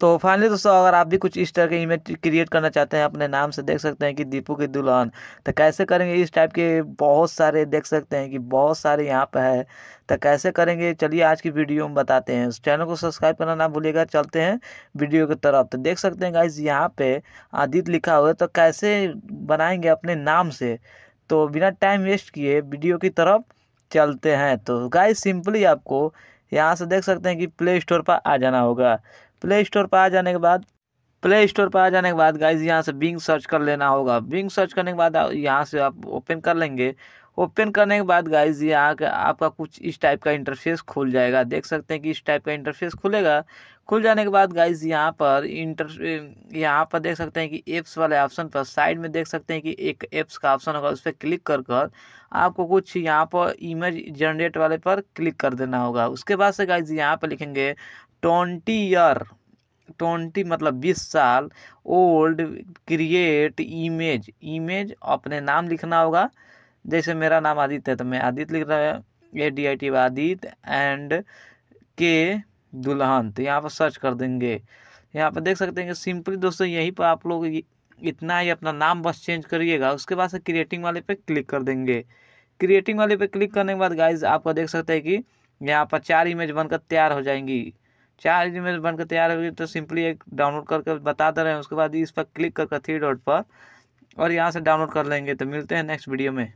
तो फाइनली दोस्तों अगर आप भी कुछ इस तरह के इमेज क्रिएट करना चाहते हैं अपने नाम से देख सकते हैं कि दीपू की दुल्हन तो कैसे करेंगे इस टाइप के बहुत सारे देख सकते हैं कि बहुत सारे यहाँ पर है तो कैसे करेंगे चलिए आज की वीडियो में बताते हैं चैनल को सब्सक्राइब करना ना भूलिएगा चलते हैं वीडियो की तरफ तो देख सकते हैं गाइज यहाँ पे आदित्य लिखा हुआ है तो कैसे बनाएंगे अपने नाम से तो बिना टाइम वेस्ट किए वीडियो की तरफ चलते हैं तो गाइज सिंपली आपको यहाँ से देख सकते हैं कि प्ले स्टोर पर आ जाना होगा प्ले स्टोर पर आ जाने के बाद प्ले स्टोर पर आ जाने के बाद गाइज यहाँ से बिंग सर्च कर लेना होगा बिंग सर्च करने के बाद यहाँ से आप ओपन कर लेंगे ओपन करने के बाद गाइज यहाँ का आपका कुछ इस टाइप का इंटरफेस खुल जाएगा देख सकते हैं कि इस टाइप का इंटरफेस खुलेगा खुल जाने के बाद गाइज यहाँ पर इंटर यहाँ पर देख सकते हैं कि एप्स वाले ऑप्शन पर साइड में देख सकते हैं कि एक एप्स का ऑप्शन होगा उस पर क्लिक कर कर आपको कुछ यहाँ पर इमेज जनरेट वाले पर क्लिक कर देना होगा उसके बाद से गाइज यहाँ पर लिखेंगे ट्वेंटी ईयर ट्वेंटी मतलब बीस साल ओल्ड क्रिएट इमेज इमेज अपने नाम लिखना होगा जैसे मेरा नाम आदित्य है तो मैं आदित्य लिख रहा है A D I T Aditya and के दुल्हन तो यहाँ पर सर्च कर देंगे यहाँ पर देख सकते हैं कि सिंपली दोस्तों यहीं पर आप लोग इतना ही अपना नाम बस चेंज करिएगा उसके बाद से क्रिएटिंग वाले पे क्लिक कर देंगे क्रिएटिंग वाले पे क्लिक करने के बाद गाइज आपको देख सकते हैं कि यहाँ पर चार इमेज बनकर तैयार हो जाएंगी चार ईमेल बनकर तैयार हो गई तो सिंपली एक डाउनलोड करके बता दे रहे हैं उसके बाद इस पर क्लिक करके थ्री डॉट पर और यहाँ से डाउनलोड कर लेंगे तो मिलते हैं नेक्स्ट वीडियो में